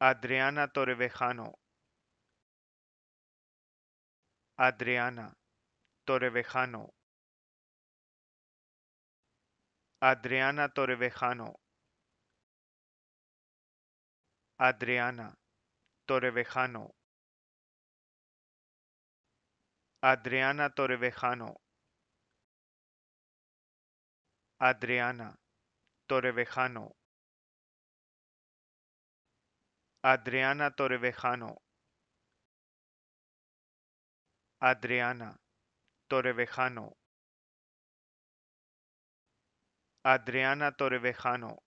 Adriana Torrevejano Adriana Torrevejano Adriana Torrevejano Adriana Torrevejano Adriana Torrevejano Adriana Torrevejano Adriana Torrevejano Adriana Torrevejano Adriana Torrevejano